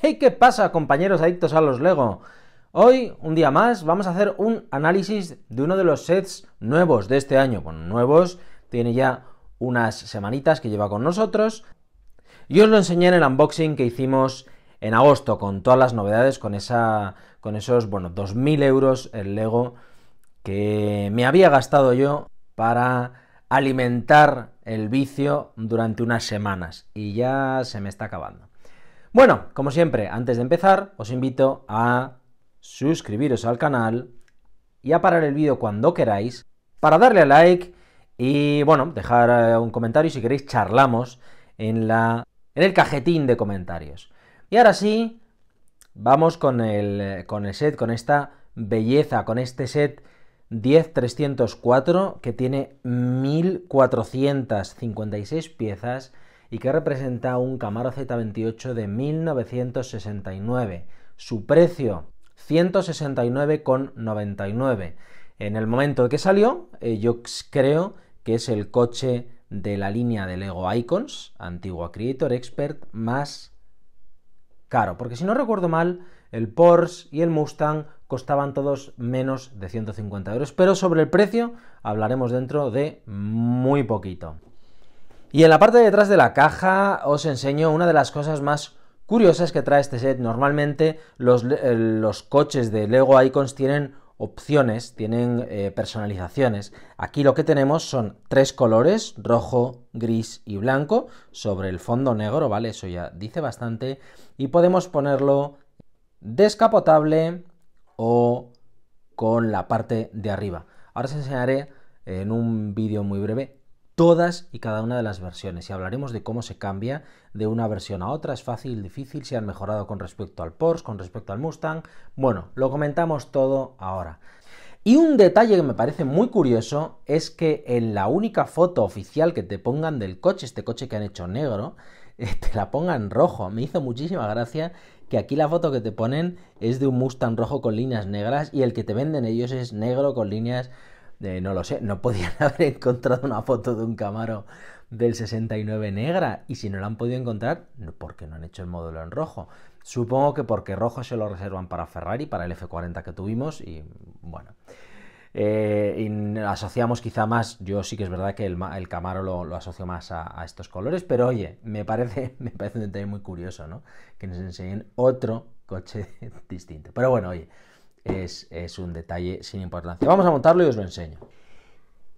Hey, ¿qué pasa, compañeros adictos a los Lego? Hoy, un día más, vamos a hacer un análisis de uno de los sets nuevos de este año. Bueno, nuevos, tiene ya unas semanitas que lleva con nosotros. Y os lo enseñé en el unboxing que hicimos en agosto, con todas las novedades, con, esa, con esos, bueno, 2.000 euros el Lego que me había gastado yo para alimentar el vicio durante unas semanas. Y ya se me está acabando. Bueno, como siempre, antes de empezar, os invito a suscribiros al canal y a parar el vídeo cuando queráis para darle a like y, bueno, dejar eh, un comentario si queréis charlamos en, la, en el cajetín de comentarios. Y ahora sí, vamos con el, con el set, con esta belleza, con este set 10304 que tiene 1456 piezas y que representa un Camaro Z28 de 1969. Su precio 169,99. En el momento que salió, eh, yo creo que es el coche de la línea de Lego Icons, antigua Creator Expert, más caro. Porque si no recuerdo mal, el Porsche y el Mustang costaban todos menos de 150 euros. Pero sobre el precio hablaremos dentro de muy poquito. Y en la parte de detrás de la caja os enseño una de las cosas más curiosas que trae este set. Normalmente los, eh, coches de Lego Icons tienen opciones, tienen eh, personalizaciones. Aquí lo que tenemos son tres colores, rojo, gris y blanco, sobre el fondo negro, ¿vale? Eso ya dice bastante. Y podemos ponerlo descapotable o con la parte de arriba. Ahora os enseñaré en un vídeo muy breve todas y cada una de las versiones y hablaremos de cómo se cambia de una versión a otra, es fácil, difícil, si han mejorado con respecto al Porsche, con respecto al Mustang. Bueno, lo comentamos todo ahora. Y un detalle que me parece muy curioso es que en la única foto oficial que te pongan del coche, este coche que han hecho negro, eh, te la pongan rojo. Me hizo muchísima gracia que aquí la foto que te ponen es de un Mustang rojo con líneas negras y el que te venden ellos es negro con líneas no lo sé, no podían haber encontrado una foto de un Camaro del 69 negra y si no la han podido encontrar, porque no han hecho el modelo en rojo. Supongo que porque rojo se lo reservan para Ferrari, para el F40 que tuvimos y bueno. Eh, y asociamos quizá más, yo sí que es verdad que el, Camaro lo, asocio más a, a, estos colores, pero oye, me parece, me parece un detalle muy curioso, ¿no? Que nos enseñen otro coche distinto. Pero bueno, oye, es, un detalle sin importancia. Vamos a montarlo y os lo enseño.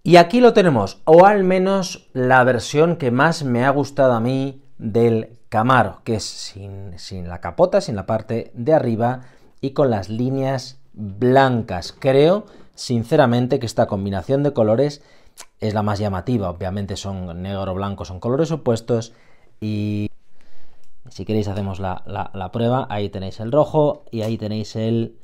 Y aquí lo tenemos, o al menos la versión que más me ha gustado a mí del Camaro, que es sin, la capota, sin la parte de arriba y con las líneas blancas. Creo, sinceramente, que esta combinación de colores es la más llamativa. Obviamente son negro, blanco, son colores opuestos. Y si queréis hacemos la prueba. Ahí tenéis el rojo y ahí tenéis el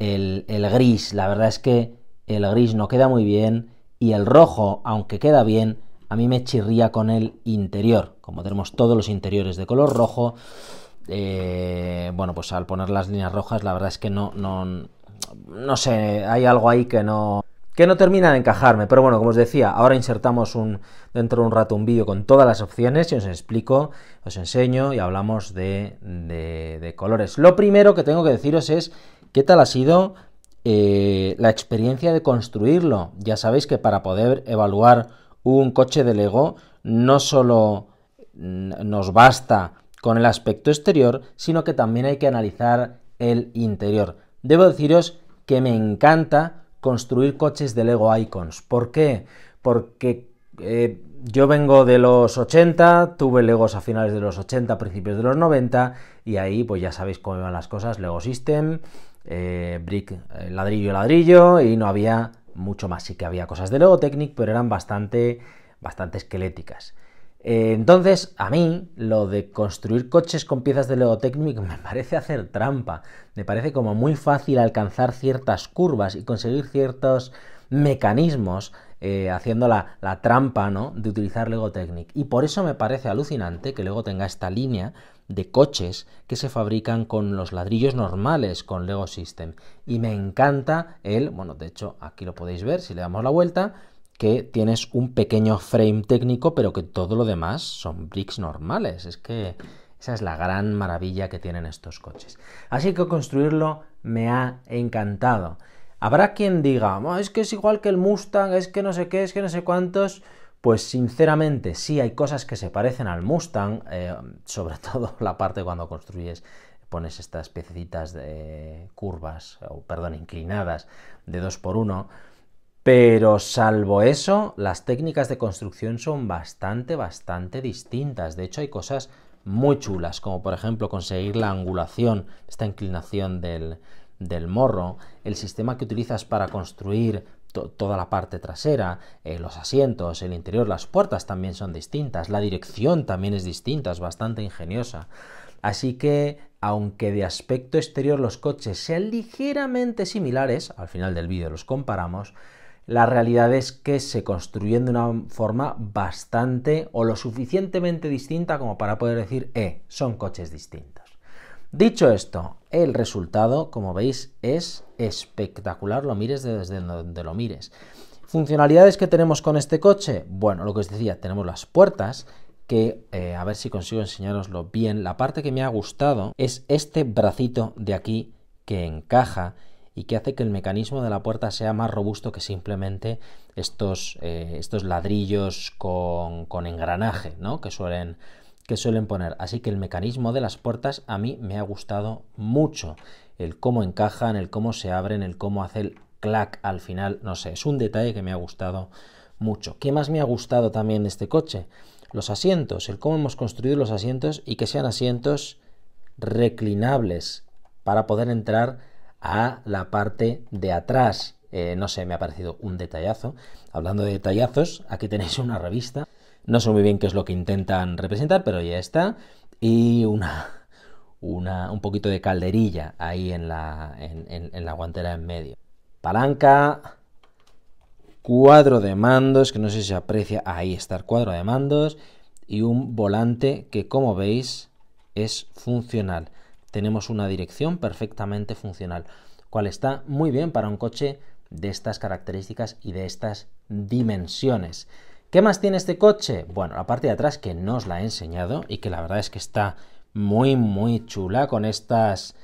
el, gris, la verdad es que el gris no queda muy bien y el rojo, aunque queda bien, a mí me chirría con el interior. Como tenemos todos los interiores de color rojo, eh, bueno, pues al poner las líneas rojas, la verdad es que no, no, no sé, hay algo ahí que no, que no termina de encajarme. Pero bueno, como os decía, ahora insertamos un, dentro de un rato un vídeo con todas las opciones y os explico, os enseño y hablamos de, de, de colores. Lo primero que tengo que deciros es ¿Qué tal ha sido eh, la experiencia de construirlo? Ya sabéis que para poder evaluar un coche de Lego no solo mm, nos basta con el aspecto exterior, sino que también hay que analizar el interior. Debo deciros que me encanta construir coches de Lego Icons. ¿Por qué? Porque eh, yo vengo de los 80, tuve Legos a finales de los 80, principios de los 90, y ahí pues ya sabéis cómo iban las cosas, Lego System, eh, Brick eh, ladrillo ladrillo y no había mucho más, sí que había cosas de Lego Technic, pero eran bastante, bastante esqueléticas. Eh, entonces, a mí lo de construir coches con piezas de Lego Technic me parece hacer trampa, me parece como muy fácil alcanzar ciertas curvas y conseguir ciertos mecanismos haciendo la, trampa ¿no? de utilizar Lego Technic. Y por eso me parece alucinante que Lego tenga esta línea de coches que se fabrican con los ladrillos normales con Lego System. Y me encanta el, bueno, de hecho aquí lo podéis ver si le damos la vuelta, que tienes un pequeño frame técnico, pero que todo lo demás son bricks normales. Es que esa es la gran maravilla que tienen estos coches. Así que construirlo me ha encantado. Habrá quien diga, es que es igual que el Mustang, es que no sé qué, es que no sé cuántos. Pues sinceramente sí hay cosas que se parecen al Mustang, eh, sobre todo la parte cuando construyes, pones estas piecitas de curvas, o perdón, inclinadas de 2x1, pero salvo eso, las técnicas de construcción son bastante, bastante distintas. De hecho hay cosas muy chulas, como por ejemplo conseguir la angulación, esta inclinación del, del morro, el sistema que utilizas para construir toda la parte trasera, eh, los asientos, el interior, las puertas también son distintas, la dirección también es distinta, es bastante ingeniosa. Así que, aunque de aspecto exterior los coches sean ligeramente similares, al final del vídeo los comparamos, la realidad es que se construyen de una forma bastante o lo suficientemente distinta como para poder decir, eh, son coches distintos. Dicho esto, el resultado, como veis, es espectacular, lo mires desde donde lo mires. ¿Funcionalidades que tenemos con este coche? Bueno, lo que os decía, tenemos las puertas, que eh, a ver si consigo enseñaroslo bien. La parte que me ha gustado es este bracito de aquí que encaja y que hace que el mecanismo de la puerta sea más robusto que simplemente estos, eh, estos ladrillos con, con engranaje, ¿no? Que suelen que suelen poner. Así que el mecanismo de las puertas a mí me ha gustado mucho. El cómo encajan, el cómo se abren, el cómo hace el clac al final, no sé, es un detalle que me ha gustado mucho. ¿Qué más me ha gustado también de este coche? Los asientos, el cómo hemos construido los asientos y que sean asientos reclinables para poder entrar a la parte de atrás. Eh, no sé, me ha parecido un detallazo. Hablando de detallazos, aquí tenéis una revista no sé muy bien qué es lo que intentan representar, pero ya está. Y una, un poquito de calderilla ahí en la, en, en la guantera en medio. Palanca, cuadro de mandos, que no sé si se aprecia, ahí está el cuadro de mandos, y un volante que como veis es funcional. Tenemos una dirección perfectamente funcional, cual está muy bien para un coche de estas características y de estas dimensiones. ¿Qué más tiene este coche? Bueno, la parte de atrás que no os la he enseñado y que la verdad es que está muy, muy chula con estas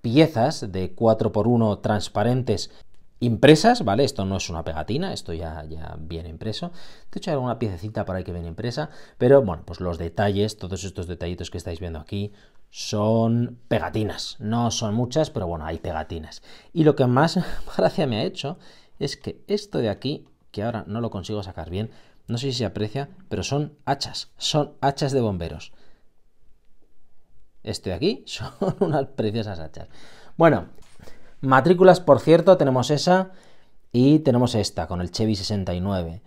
piezas de 4x1 transparentes impresas, ¿vale? Esto no es una pegatina, esto ya, ya viene impreso. De hecho, hay alguna piececita por ahí que viene impresa, pero bueno, pues los detalles, todos estos detallitos que estáis viendo aquí, son pegatinas. No son muchas, pero bueno, hay pegatinas. Y lo que más gracia me ha hecho es que esto de aquí que ahora no lo consigo sacar bien, no sé si se aprecia, pero son hachas, son hachas de bomberos. Este de aquí son unas preciosas hachas. Bueno, matrículas, por cierto, tenemos esa y tenemos esta con el Chevy 69.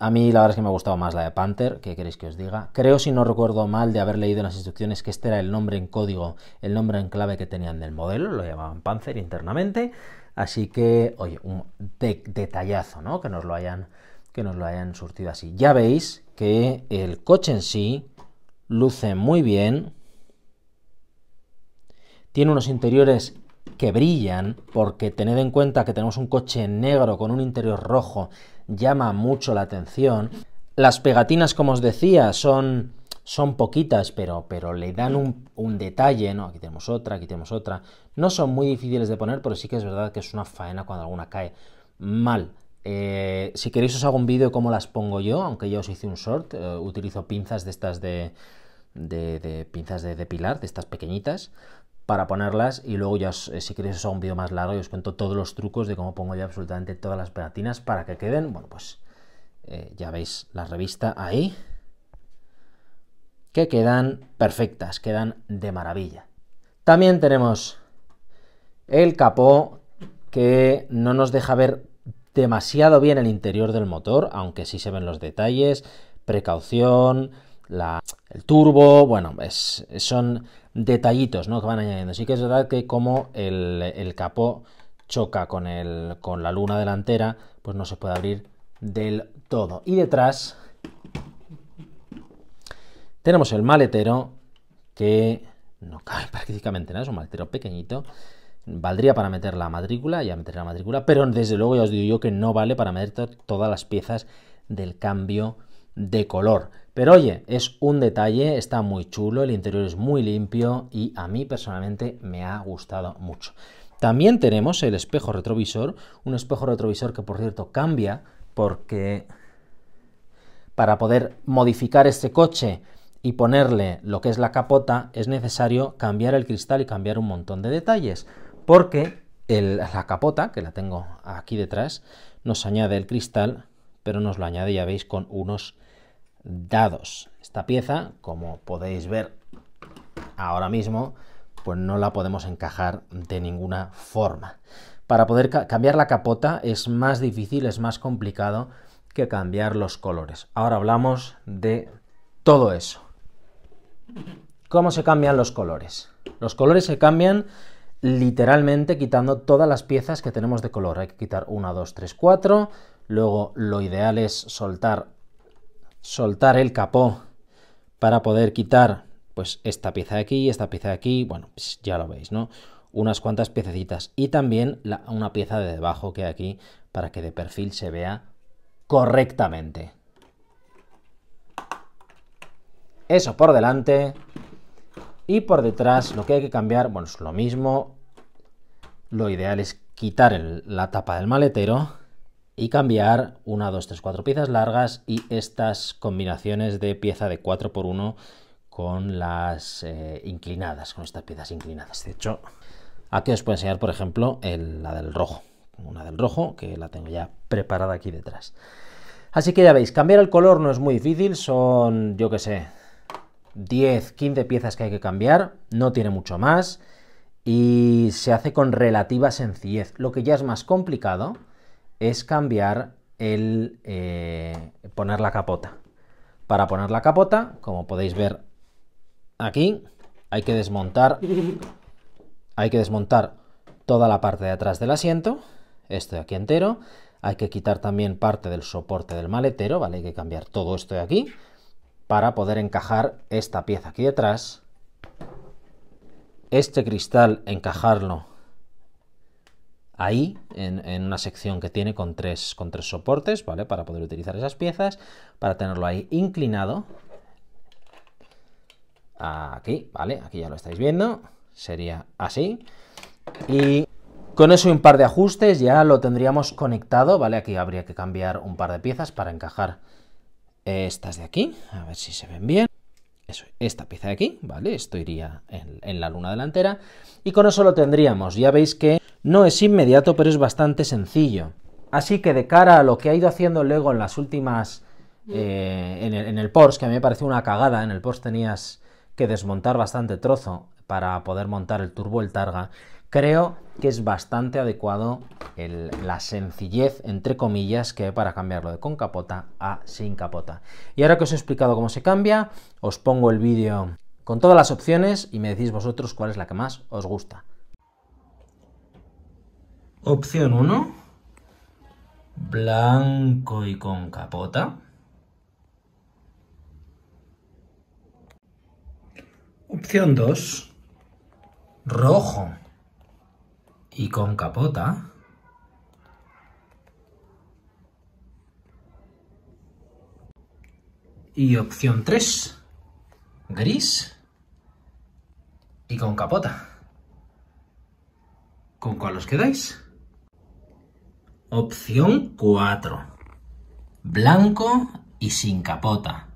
A mí la verdad es que me ha gustado más la de Panther, ¿qué queréis que os diga? Creo, si no recuerdo mal de haber leído en las instrucciones, que este era el nombre en código, el nombre en clave que tenían del modelo, lo llamaban Panther internamente. Así que, oye, un detallazo, ¿no? Que nos lo hayan que nos lo hayan surtido así. Ya veis que el coche en sí luce muy bien. Tiene unos interiores que brillan, porque tened en cuenta que tenemos un coche negro con un interior rojo, llama mucho la atención. Las pegatinas, como os decía, son son poquitas, pero, pero le dan un, detalle, ¿no? Aquí tenemos otra, aquí tenemos otra. No son muy difíciles de poner, pero sí que es verdad que es una faena cuando alguna cae mal. Eh, si queréis os hago un vídeo de cómo las pongo yo, aunque ya os hice un short. Eh, utilizo pinzas de estas de, de, de pinzas de depilar, de estas pequeñitas, para ponerlas y luego ya eh, si queréis os hago un vídeo más largo y os cuento todos los trucos de cómo pongo yo absolutamente todas las pegatinas para que queden, bueno pues ya veis la revista ahí que quedan perfectas, quedan de maravilla. También tenemos el capó que no nos deja ver demasiado bien el interior del motor, aunque sí se ven los detalles, precaución, el turbo, bueno, es, son detallitos ¿no? que van añadiendo. así que es verdad que como el, capó choca con, con la luna delantera, pues no se puede abrir del todo. Y detrás tenemos el maletero que no cabe prácticamente nada, es un maletero pequeñito. Valdría para meter la matrícula, ya meter la matrícula, pero desde luego ya os digo yo que no vale para meter todas las piezas del cambio de color. Pero oye, es un detalle, está muy chulo, el interior es muy limpio y a mí personalmente me ha gustado mucho. También tenemos el espejo retrovisor, un espejo retrovisor que por cierto cambia porque para poder modificar este coche y ponerle lo que es la capota, es necesario cambiar el cristal y cambiar un montón de detalles, porque la capota, que la tengo aquí detrás, nos añade el cristal, pero nos lo añade, ya veis, con unos dados. Esta pieza, como podéis ver ahora mismo, pues no la podemos encajar de ninguna forma. Para poder cambiar la capota es más difícil, es más complicado que cambiar los colores. Ahora hablamos de todo eso. ¿Cómo se cambian los colores? Los colores se cambian literalmente quitando todas las piezas que tenemos de color. Hay que quitar 1, 2, 3, 4. Luego lo ideal es soltar, soltar el capó para poder quitar pues esta pieza de aquí, esta pieza de aquí. Bueno, pues, ya lo veis, ¿no? Unas cuantas piececitas. Y también una pieza de debajo que hay aquí para que de perfil se vea correctamente. Eso por delante. Y por detrás lo que hay que cambiar, bueno, es lo mismo. Lo ideal es quitar la tapa del maletero y cambiar una, dos, tres, cuatro piezas largas y estas combinaciones de pieza de 4x1 con las eh, inclinadas, con estas piezas inclinadas. De hecho, aquí os puedo enseñar, por ejemplo, la del rojo. Una del rojo que la tengo ya preparada aquí detrás. Así que ya veis, cambiar el color no es muy difícil, son, yo que sé, 10, 15 piezas que hay que cambiar, no tiene mucho más y se hace con relativa sencillez. Lo que ya es más complicado es cambiar el eh, poner la capota. Para poner la capota, como podéis ver aquí, hay que desmontar hay que desmontar toda la parte de atrás del asiento, esto de aquí entero, hay que quitar también parte del soporte del maletero, ¿vale? Hay que cambiar todo esto de aquí, para poder encajar esta pieza aquí detrás, este cristal encajarlo ahí, en, una sección que tiene con tres, con tres soportes, ¿vale? Para poder utilizar esas piezas, para tenerlo ahí inclinado. Aquí, ¿vale? Aquí ya lo estáis viendo, sería así. Y con eso y un par de ajustes ya lo tendríamos conectado, ¿vale? Aquí habría que cambiar un par de piezas para encajar estas de aquí, a ver si se ven bien. Eso, esta pieza de aquí, ¿vale? Esto iría en, la luna delantera. Y con eso lo tendríamos. Ya veis que no es inmediato, pero es bastante sencillo. Así que de cara a lo que ha ido haciendo Lego en las últimas... Mm. Eh, en, el, en, el, Porsche, que a mí me pareció una cagada, en el Porsche tenías que desmontar bastante trozo para poder montar el turbo, el targa. Creo que es bastante adecuado la sencillez, entre comillas, que hay para cambiarlo de con capota a sin capota. Y ahora que os he explicado cómo se cambia, os pongo el vídeo con todas las opciones y me decís vosotros cuál es la que más os gusta. Opción 1, blanco y con capota. Opción 2, rojo y con capota. Y opción 3, gris y con capota. ¿Con cuál os quedáis? Opción 4, blanco y sin capota.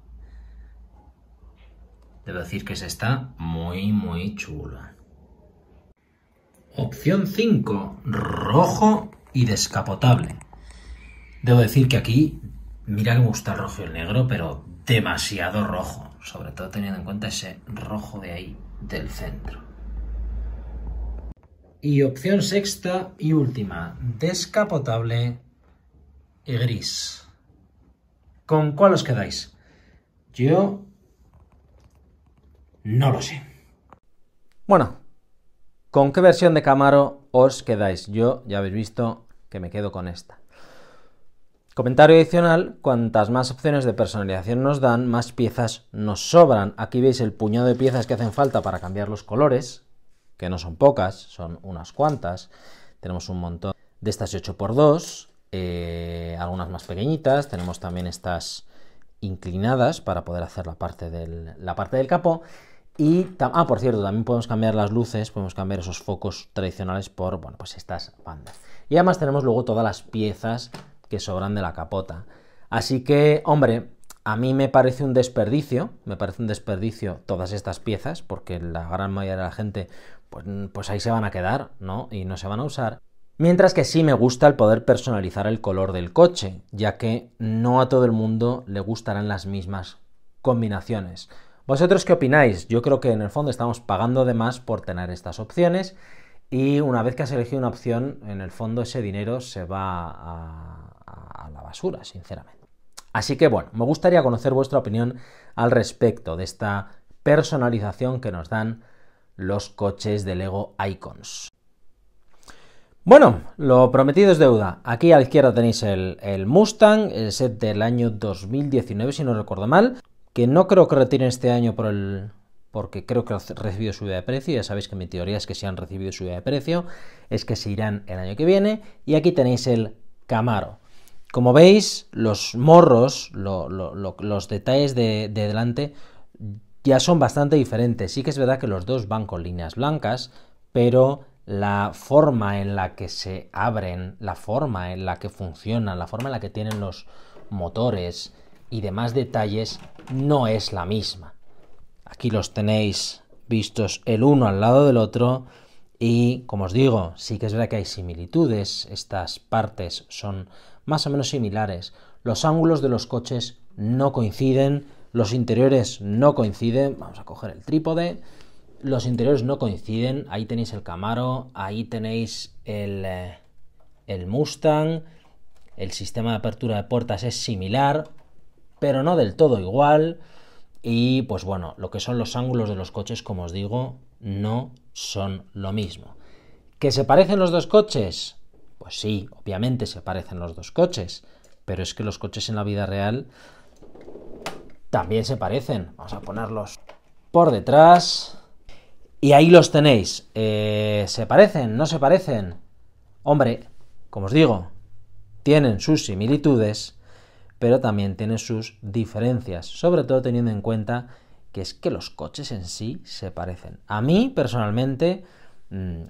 Debo decir que se está muy, muy chula. Opción 5, rojo y descapotable. Debo decir que aquí, mira que me gusta el rojo y el negro, pero demasiado rojo, sobre todo teniendo en cuenta ese rojo de ahí del centro. Y opción sexta y última, descapotable y gris. ¿Con cuál os quedáis? Yo no lo sé. Bueno, ¿Con qué versión de Camaro os quedáis? Yo ya habéis visto que me quedo con esta. Comentario adicional, cuantas más opciones de personalización nos dan, más piezas nos sobran. Aquí veis el puñado de piezas que hacen falta para cambiar los colores, que no son pocas, son unas cuantas. Tenemos un montón de estas 8x2, eh, algunas más pequeñitas, tenemos también estas inclinadas para poder hacer la parte del, la parte del capó y, ah, por cierto, también podemos cambiar las luces, podemos cambiar esos focos tradicionales por, bueno, pues estas bandas. Y además tenemos luego todas las piezas que sobran de la capota. Así que, hombre, a mí me parece un desperdicio, me parece un desperdicio todas estas piezas, porque la gran mayoría de la gente, pues, pues ahí se van a quedar, ¿no? Y no se van a usar. Mientras que sí me gusta el poder personalizar el color del coche, ya que no a todo el mundo le gustarán las mismas combinaciones. ¿Vosotros qué opináis? Yo creo que en el fondo estamos pagando de más por tener estas opciones y una vez que has elegido una opción, en el fondo ese dinero se va a, la basura, sinceramente. Así que bueno, me gustaría conocer vuestra opinión al respecto de esta personalización que nos dan los coches de Lego Icons. Bueno, lo prometido es deuda. Aquí a la izquierda tenéis el, el Mustang, el set del año 2019, si no recuerdo mal que no creo que retiren este año porque creo que ha recibido subida de precio, ya sabéis que mi teoría es que si han recibido subida de precio, es que se irán el año que viene, y aquí tenéis el Camaro. Como veis, los morros, los detalles de delante ya son bastante diferentes. Sí que es verdad que los dos van con líneas blancas, pero la forma en la que se abren, la forma en la que funcionan, la forma en la que tienen los motores, y demás detalles no es la misma. Aquí los tenéis vistos el uno al lado del otro y como os digo, sí que es verdad que hay similitudes, estas partes son más o menos similares, los ángulos de los coches no coinciden, los interiores no coinciden, vamos a coger el trípode, los interiores no coinciden, ahí tenéis el Camaro, ahí tenéis el, eh, el Mustang, el sistema de apertura de puertas es similar, pero no del todo igual. Y pues bueno, lo que son los ángulos de los coches, como os digo, no son lo mismo. ¿Que se parecen los dos coches? Pues sí, obviamente se parecen los dos coches, pero es que los coches en la vida real también se parecen. Vamos a ponerlos por detrás. Y ahí los tenéis. Eh, ¿Se parecen? ¿No se parecen? Hombre, como os digo, tienen sus similitudes, pero también tiene sus diferencias, sobre todo teniendo en cuenta que es que los coches en sí se parecen. A mí, personalmente, mm,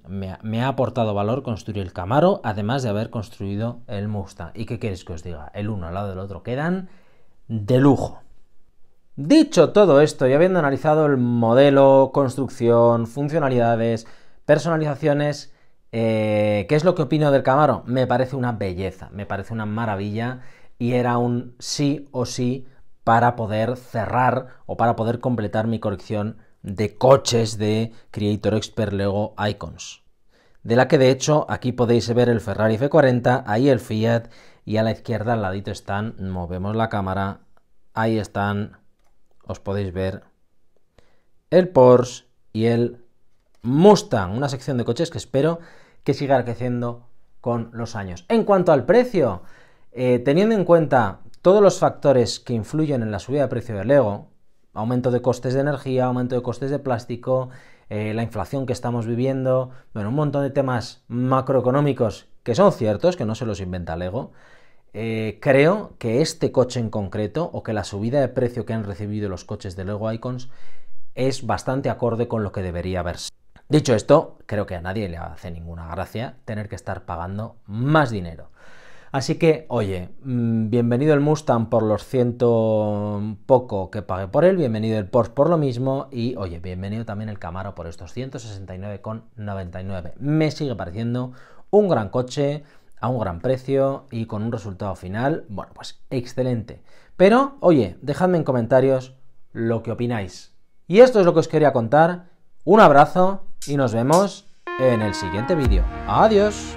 me ha, aportado valor construir el Camaro, además de haber construido el Mustang. ¿Y qué queréis que os diga? El uno al lado del otro quedan de lujo. Dicho todo esto y habiendo analizado el modelo, construcción, funcionalidades, personalizaciones, eh, ¿qué es lo que opino del Camaro? Me parece una belleza, me parece una maravilla y era un sí o sí para poder cerrar o para poder completar mi colección de coches de Creator Expert Lego Icons. De la que de hecho aquí podéis ver el Ferrari F40, ahí el Fiat y a la izquierda al ladito están, movemos la cámara, ahí están, os podéis ver el Porsche y el Mustang, una sección de coches que espero que siga creciendo con los años. En cuanto al precio, eh, teniendo en cuenta todos los factores que influyen en la subida de precio del Lego, aumento de costes de energía, aumento de costes de plástico, eh, la inflación que estamos viviendo, bueno, un montón de temas macroeconómicos que son ciertos, que no se los inventa Lego, eh, creo que este coche en concreto, o que la subida de precio que han recibido los coches de Lego Icons, es bastante acorde con lo que debería verse. Dicho esto, creo que a nadie le hace ninguna gracia tener que estar pagando más dinero. Así que, oye, mm, bienvenido el Mustang por los ciento poco que pagué por él, bienvenido el Porsche por lo mismo y, oye, bienvenido también el Camaro por estos 169,99. Me sigue pareciendo un gran coche a un gran precio y con un resultado final, bueno, pues excelente. Pero, oye, dejadme en comentarios lo que opináis. Y esto es lo que os quería contar. Un abrazo y nos vemos en el siguiente vídeo. Adiós.